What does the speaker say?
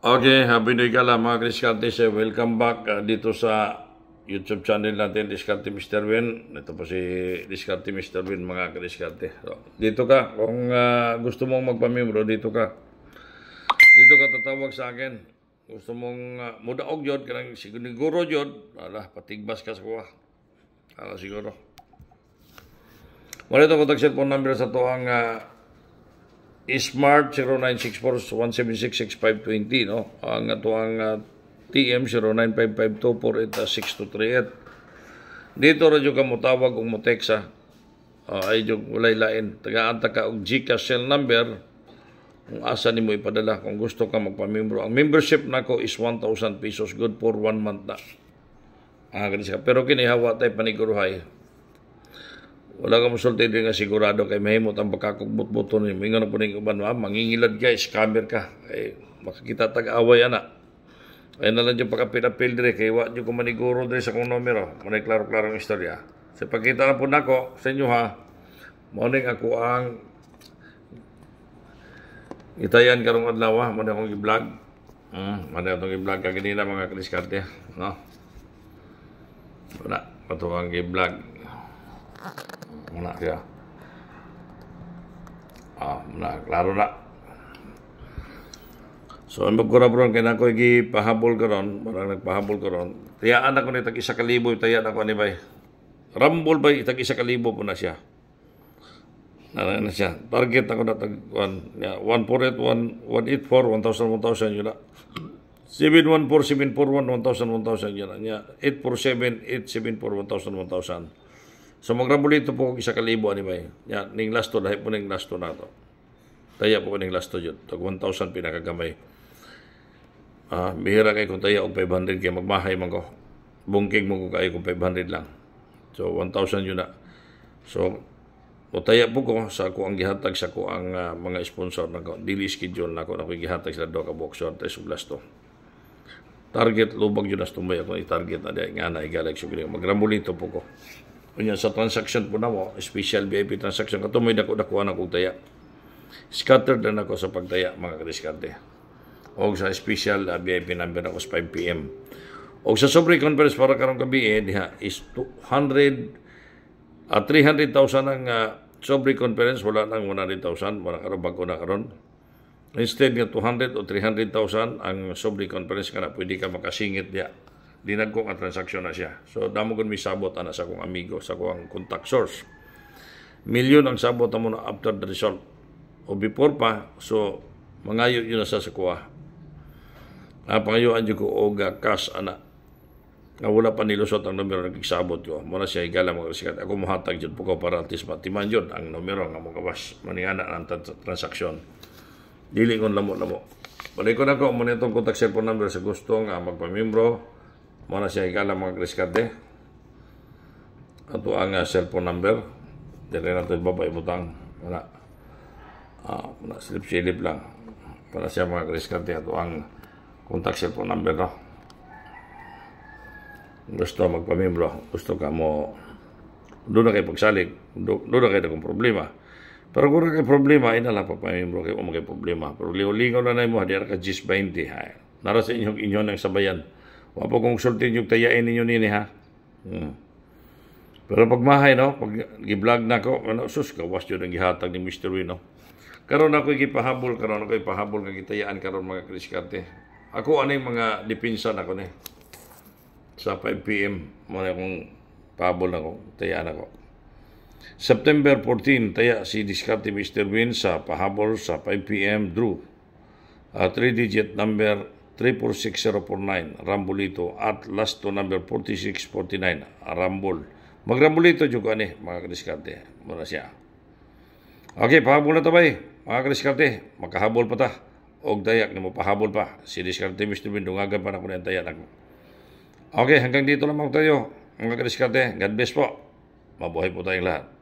Okay, happy day ka lang mga Kriskante. Welcome back uh, dito sa YouTube channel natin, Diskarte Mr. Win. Ito po si Diskarte Mr. Win mga Kriskante. So, dito ka, kung uh, gusto mong magpamembro, dito ka. Dito ka tatawag sa akin. Gusto mong uh, mudaog yun, kanang siguro yun, ala, patigbas ka sa kuha. Ala, siguro. Wala ito ko tag-cellphone number sa tuwang uh, Smart 0964-176-6520, no? Ang atuang uh, TM 0955-248-6238. Dito radyo ka mo tawag kung mo Uh, ah, ay yung walay lain. Tagaanta ka og Gcash cell number kung asa ni mo ipadala kung gusto ka magpamembro. Ang membership nako is 1,000 pesos. Good for one month na. Ah, ganun siya. Pero kinihawa tayo panigurohay. Wala ka mo din nga sigurado kay mahimot ang pagkakugbot-buto ni Mingo na po ning kuban ma'am. Ah, mangingilad ka, scammer ka. Ay, eh, makakita tag-away ana. Ay nalang lang dyan pakapil dire kay wa dyan ko maniguro dire sa kong numero. Manay klaro-klarong klaro istorya. Sa pagkita na po nako sa inyo ha. Morning ako ang itayan karong adlaw ha. Muna akong i-vlog. Hmm, muna akong i-vlog kaganina mga kriskarte. No? Wala, patuwang i-vlog. Enak ah, ya. Ah, enak. Laro nak. So, ang magkura bro, kaya ako iki pahabol ka ron, parang nagpahabol ka ron, tayaan ako na itag isa kalibo, tayaan ako ni bay. Rambol bay, itag isa kalibo po na siya. Na, na siya. Target ako na tag 1, 148, 184, 1,000, 1,000 yun na. 714, 741, 1,000, 1,000 yun na. 847, 874, 1,000, 1,000. So magramulito po kung isa kalibo anyway. Yan, ning lasto, lahi po ning lasto na to. Taya po ning lasto yun. Tag 1,000 pinakagamay. Ah, bihira kay kung taya og 500 kay magmahay man ko. Bungking mo ko kayo kung 500 lang. So 1,000 yun na. So mutaya po ko sa ako ang gihatag sa ko ang uh, mga sponsor na ko. Dili schedule na ko na ko gihatag sa do ka boxer tay sublas to. Target lubag yun na tumbay ako i-target na di nga na igalag siya. Magramulito po ko. Unya sa transaction po na mo, special VIP transaction, kato may dako-dakuha na kong taya. Scattered na ako sa pagtaya, mga kadiskarte. O sa special uh, ah, VIP number ako sa 5pm. O sa sobre conference para karong gabi, eh, diha, is 200, uh, 300,000 ang uh, sobre conference, wala nang 100,000, wala karon bago na karon. Instead nga 200 o 300,000 ang sobre conference ka na, pwede ka makasingit diya dinagko ang transaksyon na siya. So, damo gud sabot ana sa akong amigo, sa akong contact source. Milyon ang sabot mo na after the result. O before pa, so, mangayo yun na sa sakuha. Napangayuan yun ko, oga, cash, ana. Nga wala pa nilusot ang numero ng kisabot ko. Muna siya, higala mo kasikat. Ako muhatag yun po ko para atis matiman yun ang numero nga mga kabas. Maningana ang transaksyon. Dili kong lamo-lamo. Balik ko na ko, muna itong contact cellphone number sa gusto nga magpamimbro. ಮಾನಸಿಕ mengakriskan kriskate atau angga cellphone number jadi nanti bapak ibu tang Wala. ah, slip slip silip lang para siya mengakriskan kriskate atau ang kontak cellphone number no gusto magpamimbro gusto ka mo doon na kayo pagsalig doon na kayo kung problema pero kung kayo problema inala pa pamimbro kayo kung problema pero ligaw na na mo hadir ka 10-20 nara sa inyong inyo ng sabayan Wala po consultin yung tayain ninyo nini ha. Hmm. Pero pag mahay no, pag gi-vlog na ko, ano, sus, kawas yun ang gihatag ni Mr. Wino. Karon ako gipahabol, karon ako ipahabol nga gitayaan karon mga kriskarte. Ako ano yung mga dipinsan ako ni. Sa 5 PM, muna akong pahabol ako, tayaan ako. September 14, taya si diskarte Mr. Win sa pahabol sa 5 PM, Drew. Uh, 3-digit number 34609 Rambolito at last to number 4649 Rambol. Magrambolito jud ani mga kadiskarte. Muna siya. Okay, pahabol na tabay. Mga kadiskarte, makahabol pa ta. Og dayak ni mo pahabol pa. Si diskarte Mr. Bindo ngagan pa na kuno dayak Okay, hanggang dito lang lamang tayo. Mga kadiskarte, God bless po. Mabuhay po tayong lahat.